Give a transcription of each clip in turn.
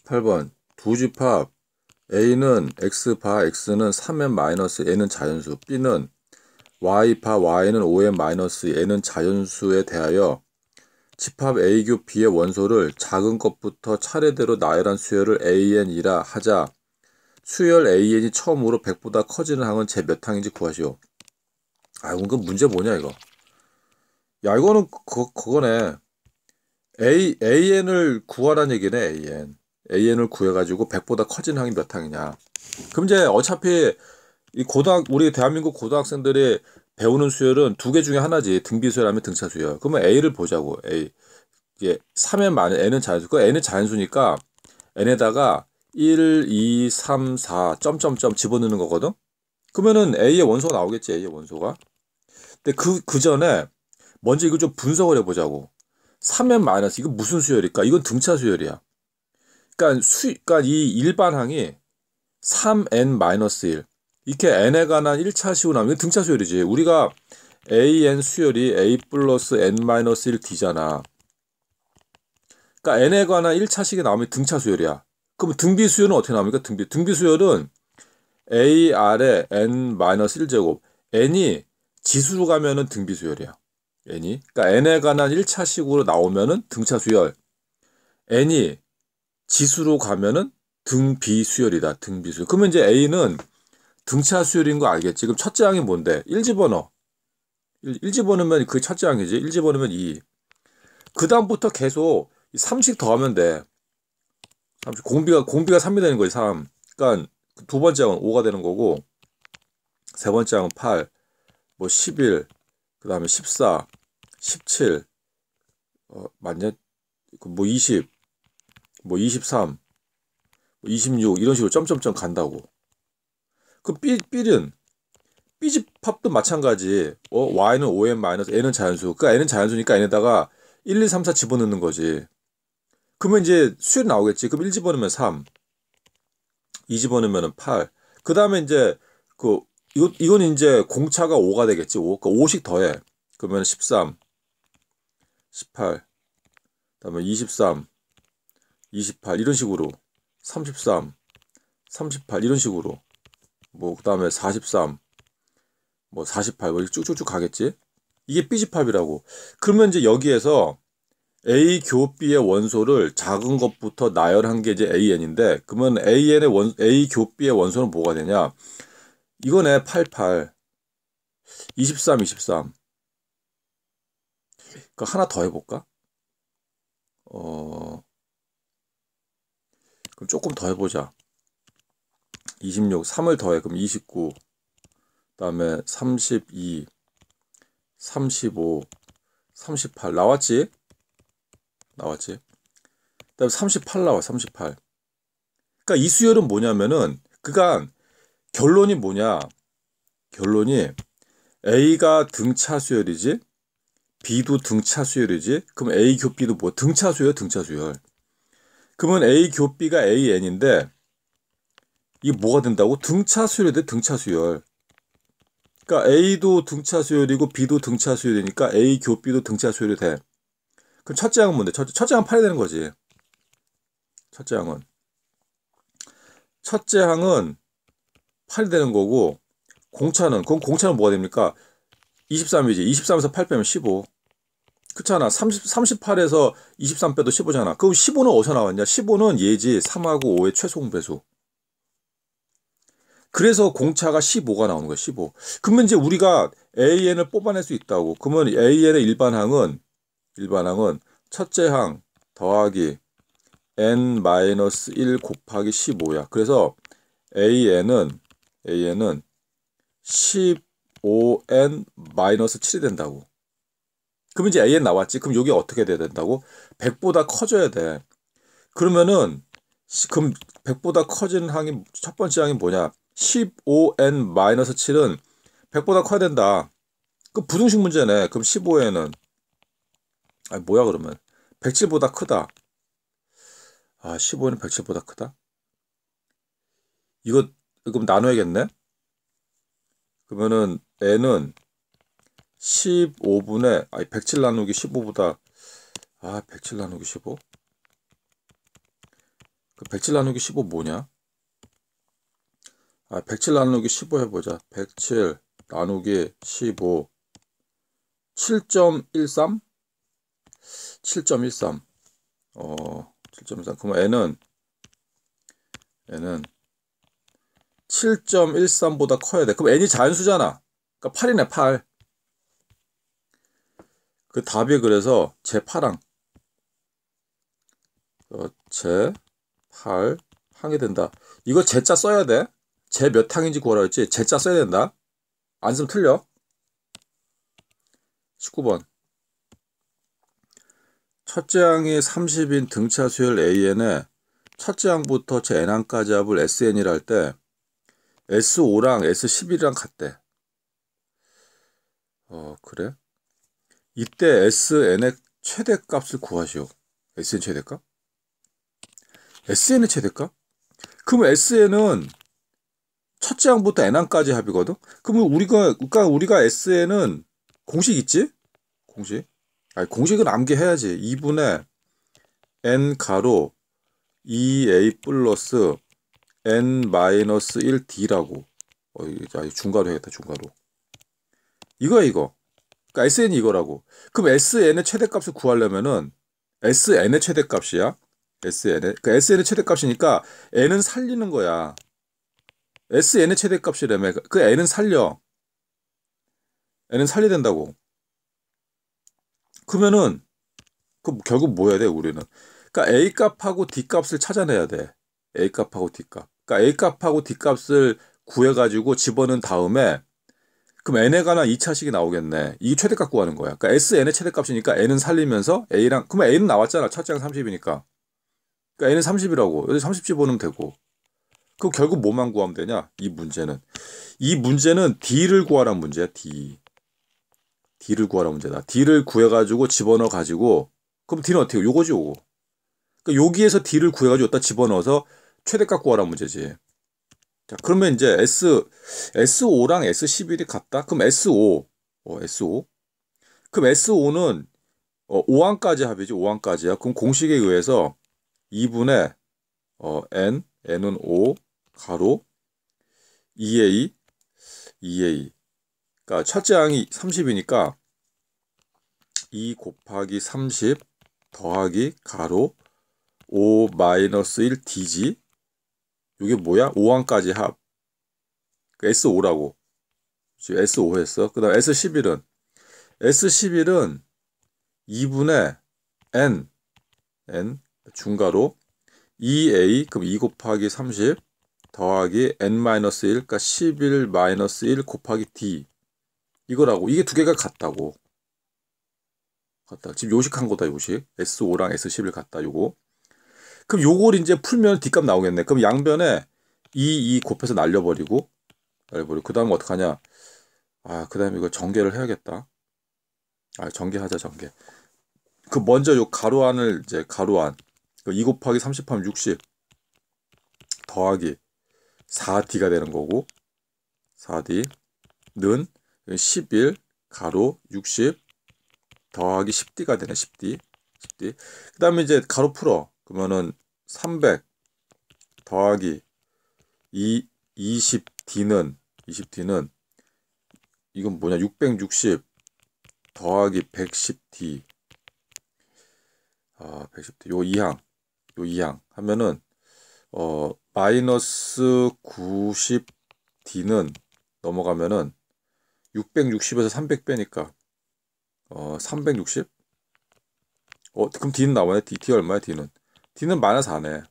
18번 두 집합 A는 X 바 X는 3M 마이너스 N은 자연수 B는 Y 바 Y는 5M 마이너스 N은 자연수에 대하여 집합 A 규 B의 원소를 작은 것부터 차례대로 나열한 수열을 AN이라 하자 수열 AN이 처음으로 100보다 커지는 항은 제 몇 항인지 구하시오. 아, 이건 그 문제 뭐냐, 이거. 야, 이거는, 그, 그거네. A, AN을 구하라는 얘기네, AN. AN을 구해가지고 100보다 커진 항이 몇 항이냐. 그럼 이제 어차피 이 고등학 우리 대한민국 고등학생들이 배우는 수열은 두 개 중에 하나지 등비 수열하면 등차 수열. 그러면 A를 보자고 A 이게 3에 많은 N은 자연수. 그 N은 자연수니까 N에다가 1, 2, 3, 4 점점점 집어넣는 거거든. 그러면은 A의 원소가 나오겠지 A의 원소가. 근데 그그 그 전에 먼저 이거 좀 분석을 해보자고. 3면 마이너스 이거 무슨 수열일까? 이건 등차 수열이야. 그러니까 수, 그러니까 이 일반항이 3n-1 이렇게 n에 관한 1차 시우 나오면 등차 수열이지. 우리가 an 수열이 a 플러스 n-1d잖아. 그러니까 n에 관한 1차식이 나오면 등차 수열이야. 그럼 등비 수열은 어떻게 나옵니까? 등비 등비 수열은 a r 래 n-1제곱 n이 지수로 가면은 등비 수열이야. n이 그러니까 n에 관한 1차식으로 나오면은 등차 수열. n이 지수로 가면은 등비 수열이다. 등비 수열. 그러면 이제 A는 등차 수열인 거 알겠지? 그럼 첫째 항이 뭔데? 1집어넣어. 1, 집어넣으면 그 첫째 항이지. 1집어넣으면 2. 그 다음부터 계속 3씩 더하면 돼. 30, 공비가, 공비가 3이 되는 거지, 3. 그러니까 그 두 번째 항은 5가 되는 거고, 세 번째 항은 8, 뭐 11, 그 다음에 14, 17, 어, 맞냐? 그 뭐 20, 뭐 23, 26 뭐 이런 식으로 점점점 간다고. 그 B, B는 B집합도 마찬가지. 어, Y는 5 m 마이너스 N은 자연수. 그니까 N은 자연수니까 N에다가 1, 2, 3, 4 집어넣는 거지. 그러면 이제 수열 나오겠지. 그럼 1 집어넣으면 3, 2 집어넣으면 8. 그 다음에 이제 그 이거, 이건 이제 공차가 5가 되겠지. 5. 그 5씩 더해. 그러면 13, 18, 그 다음에 23, 28 이런 식으로 33 38 이런 식으로 뭐 그 다음에 43 뭐 48뭐 쭉쭉쭉 가겠지 이게 B집합이라고 그러면 이제 여기에서 A 교 B의 원소를 작은 것부터 나열한 게 이제 AN인데 그러면 AN의 원 A 교 B의 원소는 뭐가 되냐 이거네 88 23 23그 하나 더 해볼까 어 그럼 조금 더 해보자. 26, 3을 더해. 그럼 29. 그 다음에 32, 35, 38. 나왔지? 나왔지? 그 다음에 38 나와, 38. 그니까 이 수열은 뭐냐면은, 그간 결론이 뭐냐. 결론이 A가 등차 수열이지, B도 등차 수열이지, 그럼 A 교 B도 뭐 등차 수열, 등차 수열. 그러면 A 교비가 AN인데 이게 뭐가 된다고? 등차 수열이 돼 등차 수열. 그러니까 A도 등차 수열이고 B도 등차 수열이니까 A 교비도 등차 수열이 돼. 그럼 첫째 항은 뭔데? 첫째, 첫째 항은 8이 되는 거지. 첫째 항은. 첫째 항은 8이 되는 거고, 공차는, 그럼 공차는 뭐가 됩니까? 23이지. 23에서 8 빼면 15. 그렇잖아. 30, 38에서 23빼도 15잖아. 그럼 15는 어디서 나왔냐? 15는 예지 3하고 5의 최소 공배수. 그래서 공차가 15가 나오는 거야, 15. 그러면 이제 우리가 AN을 뽑아낼 수 있다고. 그러면 AN의 일반항은, 일반항은 첫째 항 더하기 n-1 곱하기 15야. 그래서 AN은, AN은 15n-7이 된다고. 그럼 이제 A에 나왔지. 그럼 여기 어떻게 돼야 된다고? 100보다 커져야 돼. 그러면은 그럼 100보다 커지는 항이 첫 번째 항이 뭐냐? 15n-7은 100보다 커야 된다. 그 부등식 문제네. 그럼 15n은 아 뭐야 그러면 107보다 크다. 아 15n은 107보다 크다. 이거 그럼 나눠야겠네. 그러면은 n은 15분에 아니 107 나누기 15보다 아107 나누기 15? 그 107 나누기 15 뭐냐? 아, 107 나누기 15 해보자. 107 나누기 15 7.13? 7.13 어, 7.13 그럼 n은 n은 7.13보다 커야 돼. 그럼 n이 자연수잖아. 그러니까 8이네, 8. 그 답이 그래서 제8항 어, 제8 항이 된다. 이거 제자 써야 돼. 제 몇 항인지 구하라 했지. 제자 써야 된다. 안 쓰면 틀려. 19번. 첫째 항이 30인 등차 수열 AN에 첫째 항부터 제 N항까지 합을 SN이라 할 때 S5랑 S11이랑 같대. 어, 그래? 이때 SN의 최대값을 구하시오. SN 최대값? SN의 최대값? 그럼 SN은 첫째 항부터 N항까지 합이거든? 그러면 우리가, 그러니까 우리가 SN은 공식 있지? 공식? 아니, 공식은 암기해야지. 2분의 N 가로 2A e 플러스 N 마이너스 1D라고. 어, 아, 중괄호 해야겠다, 중괄호. 이거야, 이거. 그러니까 SN이 이거라고. 그럼 SN의 최대값을 구하려면은 SN의 최대값이야. SN의 그 SN의 최대값이니까 N은 살리는 거야. SN의 최대값이라며 그 N은 살려. N은 살려야 된다고. 그러면은 그 결국 뭐 해야 돼 우리는? 그러니까 A 값하고 D 값을 찾아내야 돼. A 값하고 D 값. 그러니까 A 값하고 D 값을 구해가지고 집어넣은 다음에 그럼 n에 관한 2차식이 나오겠네. 이게 최대값 구하는 거야. 그러니까 sn의 최대값이니까 n은 살리면서 a랑 그러면 a는 나왔잖아. 첫째랑 30이니까. 그러니까 n은 30이라고. 여기 30 집어넣으면 되고. 그 결국 뭐만 구하면 되냐? 이 문제는. 이 문제는 d를 구하라는 문제야. d. d를 구하라는 문제다. d를 구해 가지고 집어넣어 가지고 그럼 d는 어떻게 요거지 요거. 그러니까 여기에서 d를 구해 가지고 여기다 집어넣어서 최대값 구하라는 문제지. 자, 그러면 이제 S, S5랑 S11이 같다? 그럼 S5, 어, S5? 그럼 S5는 어, 5항까지 합이죠. 5항까지야. 그럼 공식에 의해서 2분의 어, N, N은 5, 가로, 2A, e 2A. E 그러니까 첫째 항이 30이니까 2 e 곱하기 30 더하기 가로 5 마이너스 1 DG 이게 뭐야? 5항까지 합. 그 그러니까 S5라고. 지금 S5 했어. 그 다음 S11은? S11은 2분의 N, N, 중괄호 2A, 그럼 2 곱하기 30 더하기 N-1, 마이너스 그러니까 11-1 마이너스 곱하기 D. 이거라고. 이게 두 개가 같다고. 같다. 지금 요식한 거다, 요식. S5랑 S11 같다, 요거. 그럼 요걸 이제 풀면 뒷값 나오겠네. 그럼 양변에 2, e, 2 e 곱해서 날려버리고, 날려버리고. 그 다음에 어떡하냐. 아, 그 다음에 이거 전개를 해야겠다. 아, 전개하자, 전개. 그 먼저 요 가로안을 이제 가로안. 2 그 e 곱하기 30하면 60. 더하기 4D가 되는 거고, 4D는 11 가로 60 더하기 10D가 되네, 10D. 10D. 그 다음에 이제 가로 풀어. 그러면은 300 더하기 2, 20D는 20D는 이건 뭐냐 660 더하기 110D 아 110D 요 2항 요 2항 하면은 어 마이너스 90D는 넘어가면은 660에서 300 빼니까 어 360? 어 그럼 D는 나와요 D, t 얼마야 D는 D는 마이너스 4네.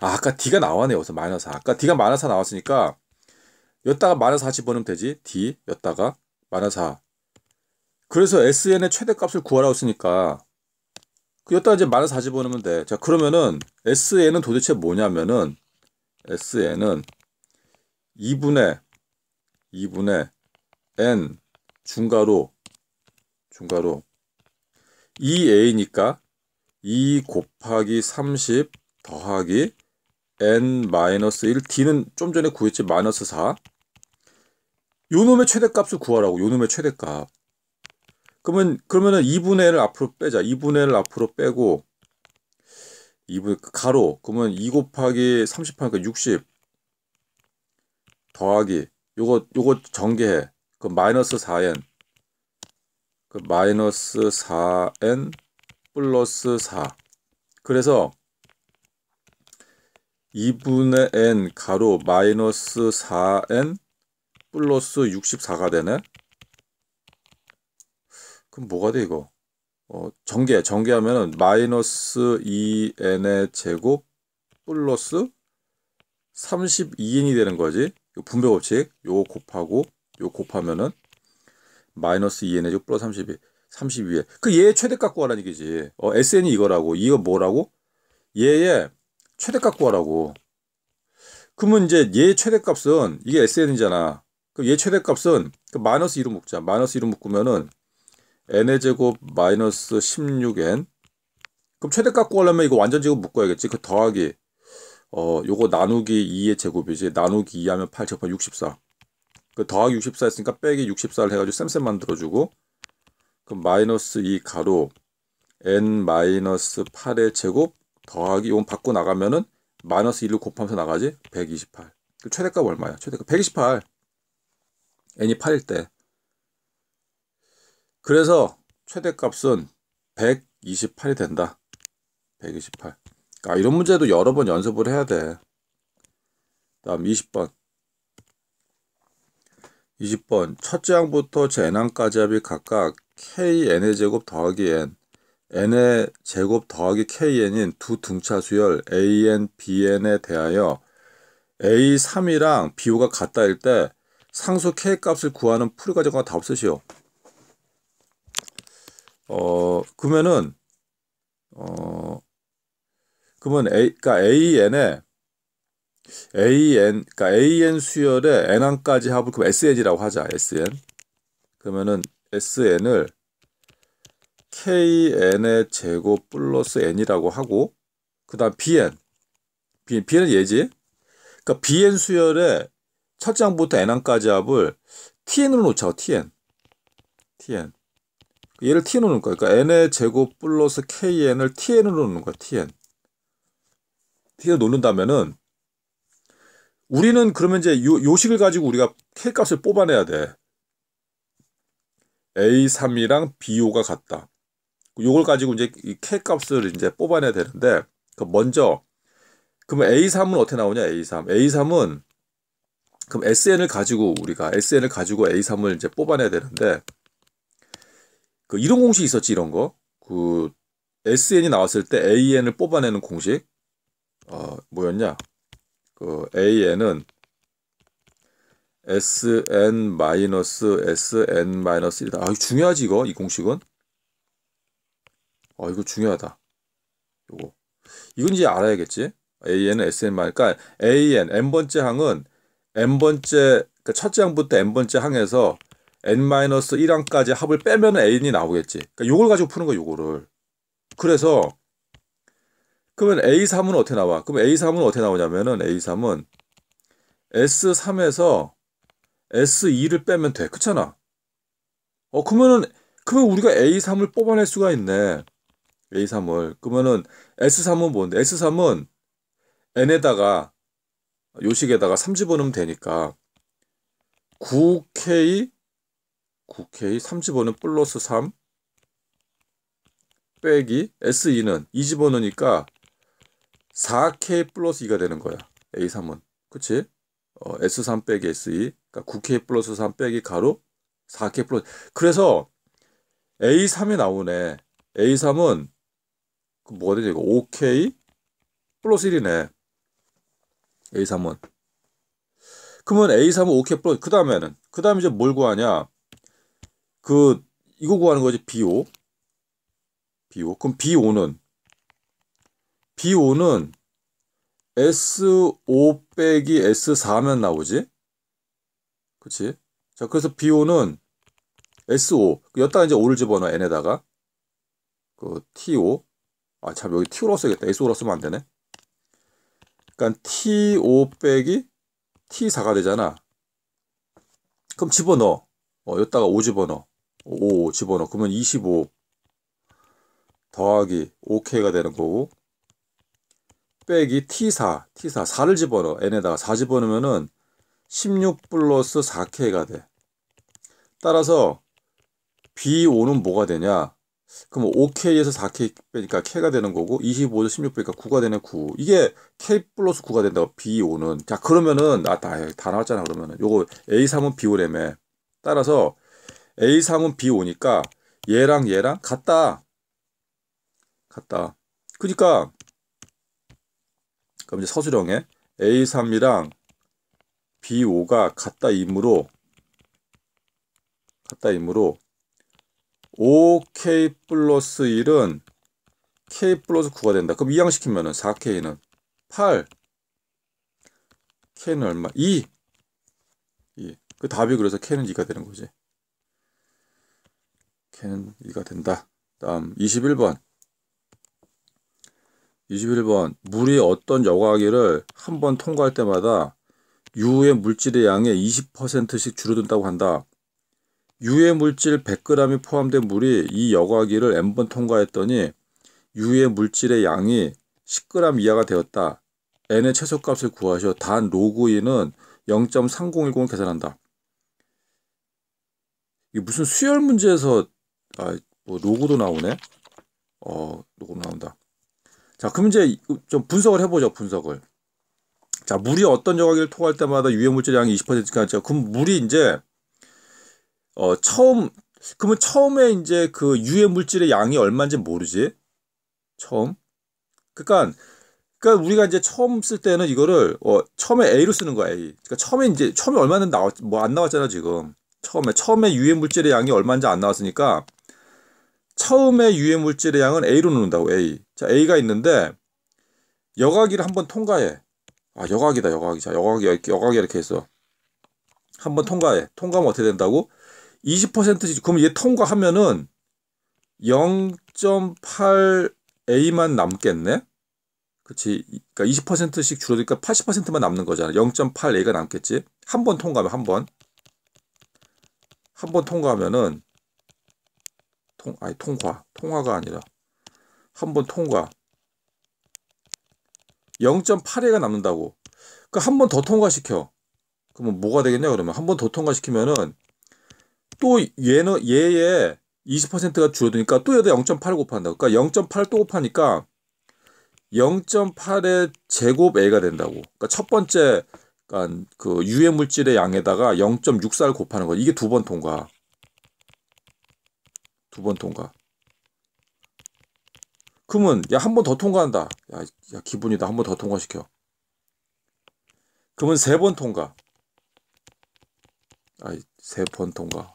아, 아까 D가 나왔네, 여기서 마이너스 4. 아까 D가 마이너스 4 나왔으니까, 여기다가 마이너스 4집어넣면 되지. D, 여기다가 마이너스 4. 그래서 SN의 최대값을 구하라고 했으니까, 그 여기다가 이제 마이너스 4집어넣면 돼. 자, 그러면은, SN은 도대체 뭐냐면은, SN은 2분의, 2분의 N 중괄호, 중괄호, 2A니까 2 곱하기 30 더하기 n 마이너스 1 d는 좀 전에 구했지 마이너스 4 요놈의 최대값을 구하라고 요놈의 최대값 그러면 그러면은 2분의 1을 앞으로 빼자 2분의 1을 앞으로 빼고 2분 의 그 가로 그러면 2 곱하기 30하니까 그러니까 60 더하기 요거 요거 전개해 그 마이너스 4n 그 마이너스 4n 플러스 4 그래서 2분의 n 가로 마이너스 4n 플러스 64가 되네 그럼 뭐가 돼 이거 어, 전개 전개하면은 마이너스 2n의 제곱 플러스 32n이 되는 거지 분배 법칙 요 곱하고 요 곱하면은 마이너스 2n의 제곱 플러스 32 3 2에그 얘 최대값 구하라는 얘기지. 어, SN이 이거라고. 이거 뭐라고? 얘의 최대값 구하라고. 그러면 이제 얘 최대값은 이게 SN이잖아. 그 얘 최대값은 그 마이너스 2로 묶자. 마이너스 2로 묶으면은 n의 제곱 마이너스 16n. 그럼 최대값 구하려면 이거 완전 제곱 묶어야겠지. 그 더하기 어 요거 나누기 2의 제곱이지. 나누기 2 하면 8 제곱하면 64. 그 더하기 64 했으니까 빼기 64를 해가지고 쌤쌤 만들어주고 그럼 마이너스 2 가로 n 마이너스 8의 제곱 더하기 이건 받고 나가면은 마이너스 1을 곱하면서 나가지 128. 그 최대값 얼마야? 최대값 128. n이 8일 때. 그래서 최대값은 128이 된다. 128. 그러니까 아, 이런 문제도 여러 번 연습을 해야 돼. 다음 20번. 20번. 첫째 항부터 재난까지 합이 각각 kn의 제곱 더하기 n n의 제곱 더하기 kn인 두 등차 수열 an, bn에 대하여 a3이랑 b5가 같다일 때 상수 k 값을 구하는 풀이 과정과 다없 쓰시오. 어, 그러면은 어 그러면 a 그러니까 an에 an 그러니까 an 수열에 n항까지 합을 그럼 sn이라고 하자. sn. 그러면은 sn을 kn의 제곱 플러스 n이라고 하고 그 다음 bn b, bn은 예지 그러니까 bn 수열에첫 장부터 n항까지 합을 tn으로 놓자 tn tn 얘를 tn으로 놓을 거야 그러니까 n의 제곱 플러스 kn을 tn으로 놓는 거야 tn tn을 놓는다면은 우리는 그러면 이제 요, 요식을 가지고 우리가 k 값을 뽑아내야 돼 A3이랑 B5가 같다. 요걸 가지고 이제 이 K 값을 이제 뽑아내야 되는데 그 먼저 그럼 A3은 어떻게 나오냐? A3. A3은 그럼 SN을 가지고 우리가 SN을 가지고 A3을 이제 뽑아내야 되는데 그 이런 공식 이 있었지 이런 거. 그 SN이 나왔을 때 AN을 뽑아내는 공식 어 뭐였냐? 그 AN은 sn 마이너스 sn 마이너스 1이다. 아, 이거 중요하지 이거 이 공식은. 아, 이거 중요하다. 요거. 이건 이제 알아야겠지. an은 sn 마이 그러니까 an n 번째 항은 n 번째 그러니까 첫째 항부터 n 번째 항에서 n 마 1항까지 합을 빼면 an이 나오겠지. 그러니까 요걸 가지고 푸는 거야, 요거를. 그래서 그러면 a3은 어떻게 나와? 그럼 a3은 어떻게 나오냐면은 a3은 S3에서 S2를 빼면 돼. 그렇잖아. 어, 그러면은, 그러면 우리가 A3을 뽑아낼 수가 있네. A3을. 그러면은 S3은 뭔데? S3은 N에다가 요식에다가 3 집어넣으면 되니까 9K 9K 3 집어넣은 플러스 3 빼기 S2는 2 집어넣으니까 4K 플러스 2가 되는 거야. A3은. 그치? 어, S3 빼기 S2 e. 그러니까 9K 플러스 3 빼기 가로 4K 플러스 그래서 A3이 나오네. A3은 그 뭐가 되지 이거 5K 플러스 1이네. A3은. 그러면 A3은 5K 플러스 그 다음에는 그 다음에 이제 뭘 구하냐? 그 이거 구하는 거지 B5. B5. 그럼 B5는 B5는 S5 빼기 S4면 나오지? 그치? 자, 그래서 BO는 SO. 여기다가 이제 O를 집어넣어, N에다가. 그, TO. 아, 참, 여기 TO로 써야겠다. SO로 쓰면 안 되네. 그니까 TO 빼기 T4가 되잖아. 그럼 집어넣어. 어, 여기다가 O 집어넣어. 5 집어넣어. 그러면 25 더하기 OK가 되는 거고 빼기 T4, T4, 4를 집어넣어. N에다가 4 집어넣으면은 16 플러스 4K가 돼. 따라서 B5는 뭐가 되냐? 그럼 5K에서 4K 빼니까 K가 되는 거고 25에서 16 빼니까 9가 되네 9. 이게 K 플러스 9가 된다고 B5는. 자 그러면은 아다다 나왔잖아 그러면은 요거 A3은 B5래매. 따라서 A3은 B5니까 얘랑 얘랑 같다. 같다. 그러니까 그럼 이제 서술형에 A3이랑 B5가 같다 이므로 같다 이므로 5K 플러스 1은 K 플러스 9가 된다. 그럼 이항시키면 은 4K는 8 K는 얼마? 2 2. 그 답이 그래서 K는 2가 되는 거지. K는 2가 된다. 다음 21번 21번 물이 어떤 여과기를 한 번 통과할 때마다 유해 물질의 양의 20%씩 줄어든다고 한다. 유해 물질 100g이 포함된 물이 이 여과기를 n번 통과했더니 유해 물질의 양이 10g 이하가 되었다. n의 최소값을 구하셔 단 로그인은 0.3010을 계산한다. 이게 무슨 수열 문제에서 아, 뭐 로그도 나오네. 어, 로그 나온다. 자, 그럼 이제 좀 분석을 해보죠, 분석을. 자, 물이 어떤 여과기를 통할 때마다 유해물질 양이 20%가 죠 그럼 물이 이제 어 처음 그러면 처음에 이제 그 유해물질의 양이 얼마인지 모르지. 처음. 그러니까 그러니까 우리가 이제 처음 쓸 때는 이거를 어 처음에 A로 쓰는 거야, A. 그러니까 처음에 이제 처음에 얼마는 나왔 뭐 안 나왔잖아, 지금. 처음에 처음에 유해물질의 양이 얼마인지 안 나왔으니까 처음에 유해 물질의 양은 A로 놓는다고 A. 자 A가 있는데 여과기를 한번 통과해. 아, 여과기다, 여과기. 자, 여과기, 여과기 이렇게 했어. 한번 통과해. 통과하면 어떻게 된다고? 2 0지 그럼 얘 통과하면은 0.8A만 남겠네? 그치. 그니까 20%씩 줄어드니까 80%만 남는 거잖아. 0.8A가 남겠지? 한 번 통과하면 한 번. 한 번 통과하면은, 통, 아니, 통과. 통화가 아니라. 한 번 통과. 0.8회가 남는다고. 그한번더 그러니까 통과시켜. 그러면 뭐가 되겠냐 그러면 한 번 더 통과시키면은 또 얘는 얘의 20%가 줄어드니까 또 여기다 0.8 곱한다. 그러니까 0.8 또 곱하니까 0.8의 제곱 A가 된다고. 그러니까 첫 번째 그러니까 그 유해 물질의 양에다가 0.64를 곱하는 거. 이게 두 번 통과. 두 번 통과. 그러면 야한 번 더 통과한다. 야, 야 기분이다. 한 번 더 통과시켜. 그러면 세 번 통과. 아이 세 번 통과.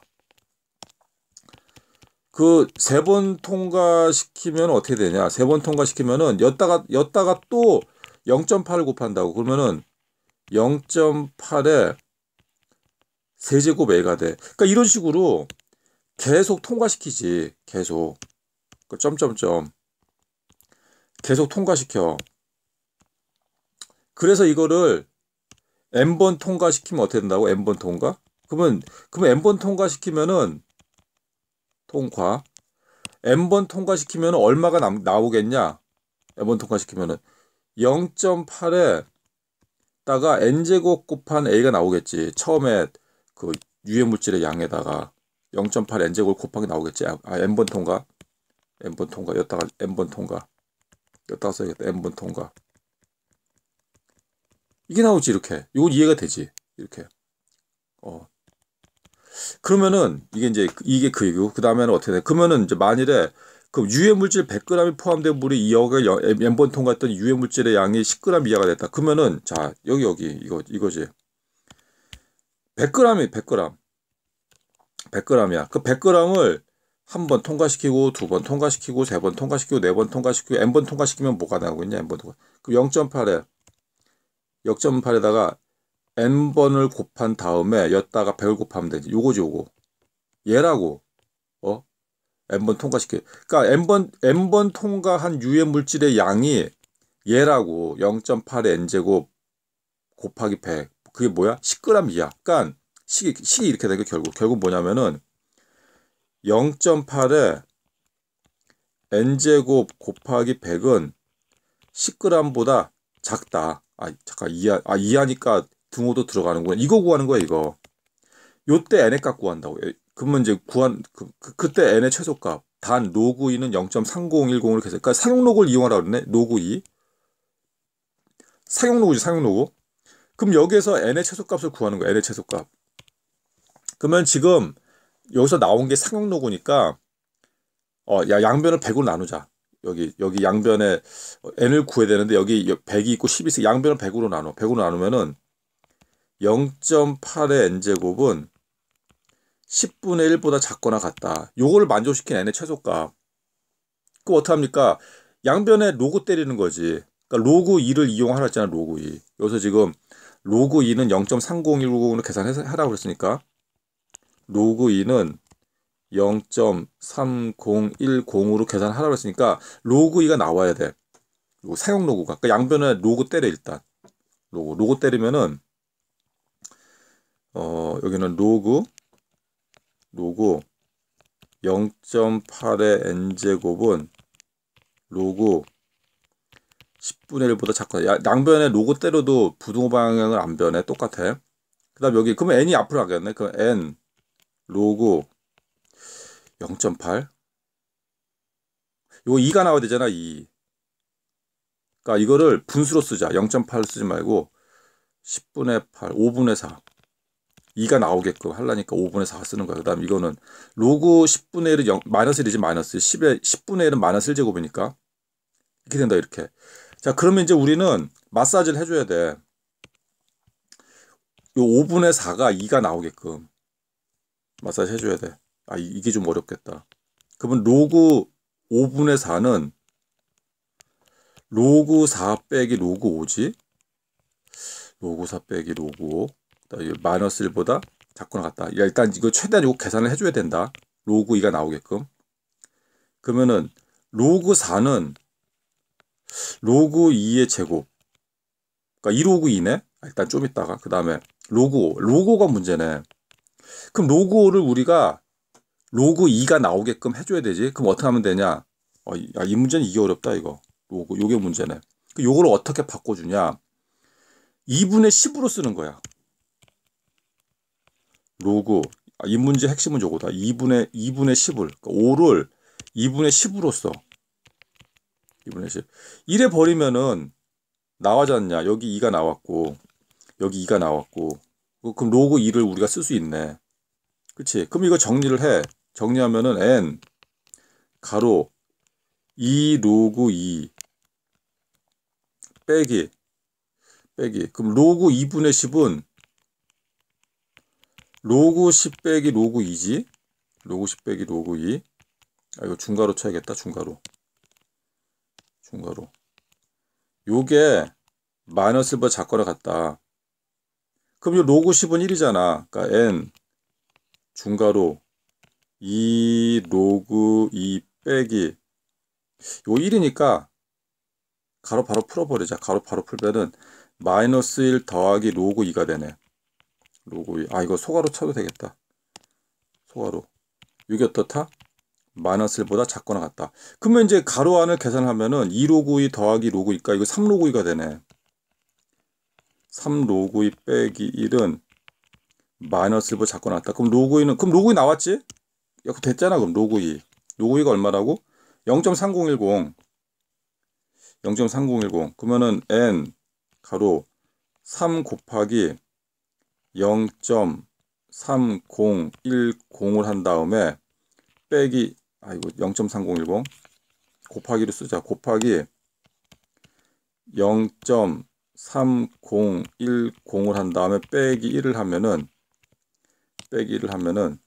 그 세 번 통과시키면 어떻게 되냐? 세 번 통과시키면은 였다가 였다가 또 0.8을 곱한다고 그러면은 0.8에 세제곱 a가 돼. 그러니까 이런 식으로 계속 통과시키지. 계속. 그 점점점. 계속 통과시켜. 그래서 이거를 n번 통과시키면 어떻게 된다고? n번 통과? 그러면 그러면 n번 통과시키면은 통과. n번 통과시키면 얼마가 남, 나오겠냐? n번 통과시키면은 0.8에다가 n제곱 곱한 a가 나오겠지. 처음에 그 유해 물질의 양에다가 0.8 n제곱 곱하기 나오겠지. 아, n번 통과. n번 통과였다가 n번 통과. 뺐다 써야겠다. n번 통과. 이게 나오지, 이렇게. 이건 이해가 되지. 이렇게. 어. 그러면은, 이게 이제, 그, 이게 그 얘기고, 그 다음에는 어떻게 돼? 그러면은, 이제 만일에, 그 유해 물질 100g이 포함된 물이 2억을 n번 통과했던 유해 물질의 양이 10g 이하가 됐다. 그러면은, 자, 여기, 여기, 이거, 이거지. 100g이 100g. 100g이야. 그 100g을 한번 통과시키고 두 번 통과시키고 세 번 통과시키고 네 번 통과시키고 n번 통과시키면 뭐가 나오겠냐 n번 통과. 그럼 0.8에 0.8에다가 n번을 곱한 다음에 였다가 100을 곱하면 되지. 요거지 요거. 얘라고. 어? n번 통과시켜. 그러니까 n번 n번 통과한 유해 물질의 양이 얘라고 0.8의 n제곱 곱하기 100. 그게 뭐야? 10g 이야. 그러니까 식이, 식이 이렇게 되게 결국 결국 뭐냐면은 0.8에 n제곱 곱하기 100은 10g보다 작다. 아, 잠깐, 이하, 아, 이하니까 등호도 들어가는구나. 이거 구하는 거야, 이거. 요때 n의 값 구한다고. 그러면 이제 구한, 그, 그 때 n의 최소값. 단, 로그 2는 0.3010으로 계속. 그러니까 상용 로그를 이용하라고 그러네. 로그 2. 상용 로그지, 상용 로그. 그럼 여기에서 n의 최소값을 구하는 거야, n의 최소값. 그러면 지금 여기서 나온 게상용로고니까 어, 야, 양변을 100으로 나누자. 여기 여기 양변에 n을 구해야 되는데 여기 100이 있고 10이 있어. 양변을 100으로 나눠. 100으로 나누면은 0.8의 n제곱은 10분의 1보다 작거나 같다. 요를 만족시킨 n의 최소값. 그어떻게합니까 양변에 로그 때리는 거지. 그러니까 로그 2를 이용하라 했잖아. 로그 2. 여기서 지금 로그 2는 0.3019로 계산해 하라고 그랬으니까 로그인은 0.3010으로 계산하라고 했으니까 로그2가 나와야 돼. 그리고 사용 로그가. 그러니까 양변에 로그 때려 일단. 로그 로그 때리면은 어 여기는 로그 로그 0.8의 n제곱은 로그 10분의 1보다 작거나 야, 양변에 로그 때려도 부등호 방향은 안 변해 똑같아 그 다음 여기 그러면 n이 앞으로 가겠네 그럼 n 로고 0.8 요거 2가 나와야 되잖아 2 그러니까 이거를 분수로 쓰자 0.8 쓰지 말고 10분의 8 5분의 4 2가 나오게끔 하려니까 5분의 4 쓰는 거야 그 다음 이거는 로그 10분의 1은 0, 마이너스 1이지 마이너스 10에 10분의 1은 마이너스 1제곱이니까 이렇게 된다 이렇게 자 그러면 이제 우리는 마사지를 해줘야 돼요 5분의 4가 2가 나오게끔 마사지 해줘야 돼. 아, 이게 좀 어렵겠다. 그러면 로그 5분의 4는 로그 4 빼기 로그 5지? 로그 4 빼기 로그 5. 마이너스 1보다 작거나 같다. 야, 일단 이거 최대한 이거 계산을 해줘야 된다. 로그 2가 나오게끔. 그러면은 로그 4는 로그 2의 제곱. 그러니까 1 로그 2네? 아, 일단 좀 있다가. 그 다음에 로그 5. 로그 5가 문제네. 그럼 로고를 우리가 로고 2가 나오게끔 해줘야 되지. 그럼 어떻게 하면 되냐? 어, 야, 이 문제는 이게 어렵다, 이거. 로고, 요게 문제네. 그 요걸 어떻게 바꿔주냐? 2분의 10으로 쓰는 거야. 로고. 아, 이 문제 핵심은 저거다. 2분의, 2분의 10을. 그러니까 5를 2분의 10으로 써. 2분의 10. 이래 버리면은 나와잖냐. 여기 2가 나왔고, 여기 2가 나왔고, 뭐 그럼 로그 2를 우리가 쓸 수 있네. 그치? 그럼 이거 정리를 해. 정리하면은 n 가로 2 로그 2 빼기 빼기 그럼 로그 2분의 10은 로그 10 빼기 로그 2지 로그 10 빼기 로그 2 아, 이거 중괄호 쳐야겠다 중괄호 중괄호 요게 마이너스보다 작거나 같다 그럼 이 로그 10은 1이잖아. 그러니까 n 중괄호 2 로그 2 빼기 요 1이니까 가로 바로 풀어버리자. 가로 바로 풀면은 마이너스 1 더하기 로그 2가 되네. 로그 2. 아 이거 소괄호 쳐도 되겠다. 소괄호. 이게 어떻다? 마이너스 1보다 작거나 같다. 그러면 이제 가로 안을 계산하면은 2 로그 2 더하기 로그 2가 이거 3 로그 2가 되네. 3 로그이 빼기 1은 마이너스를 잡고 놨다 그럼 로그이는 그럼 로그이 나왔지? 야, 됐잖아. 그럼 로그이. 로그이가 얼마라고? 0.3010. 0.3010. 그러면은 n 가로 3 곱하기 0.3010을 한 다음에 빼기 아이고 0.3010 곱하기로 쓰자. 곱하기 0. 30, 1, 0을 한 다음에 빼기 1을 하면은 빼기 1을 하면은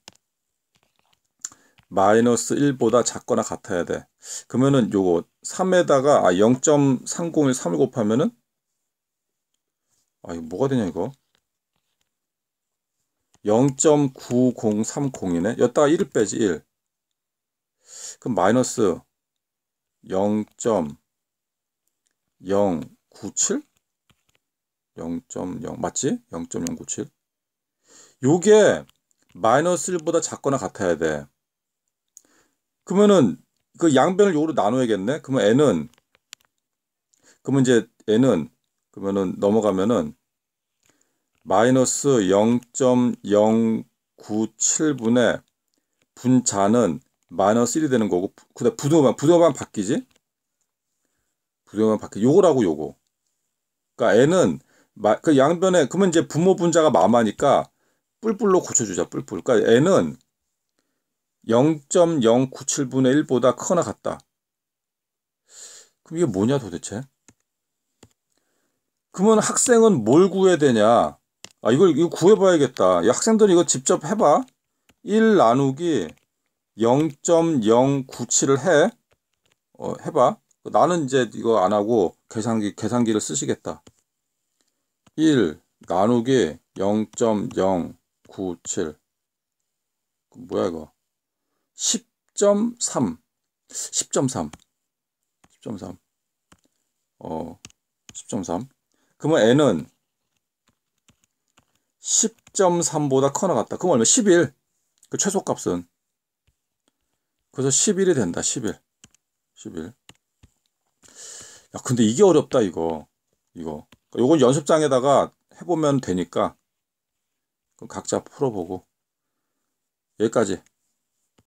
마이너스 1보다 작거나 같아야 돼. 그러면은 요거 3에다가 아0.301 3을 곱하면은 아 이거 뭐가 되냐 이거 0.9030이네. 여기다가 1을 빼지 1. 그럼 마이너스 0.097? 0.0 맞지? 0.097 요게 마이너스 1보다 작거나 같아야 돼 그러면은 그 양변을 요로 나눠야겠네 그러면 n은 그러면 이제 n은 그러면은 넘어가면은 마이너스 0.097분의 분자는 마이너스 1이 되는 거고 그다음 부도만 부도만 바뀌지 부도만 바뀌 요거라고 요거 그러니까 n은 마, 그 양변에 그러면 이제 부모 분자가 마마니까 뿔뿔로 고쳐주자 뿔뿔. 그러니까 n은 0.097분의 1보다 크거나 같다. 그럼 이게 뭐냐 도대체? 그러면 학생은 뭘 구해야 되냐? 아 이걸 이거 구해봐야겠다. 야, 학생들 이거 직접 해봐. 1 나누기 0.097을 해. 어, 해봐. 나는 이제 이거 안 하고 계산기 계산기를 쓰시겠다. 1 나누기 0.097 그 뭐야 이거 10.3 10.3 10.3 어, 10.3 그러면 n은 10.3보다 커나 같다 그럼 얼마 11 그 최소값은 그래서 11이 된다 11 11 야 근데 이게 어렵다 이거 이거 그러니까 요건 연습장에다가 해보면 되니까 각자 풀어보고 여기까지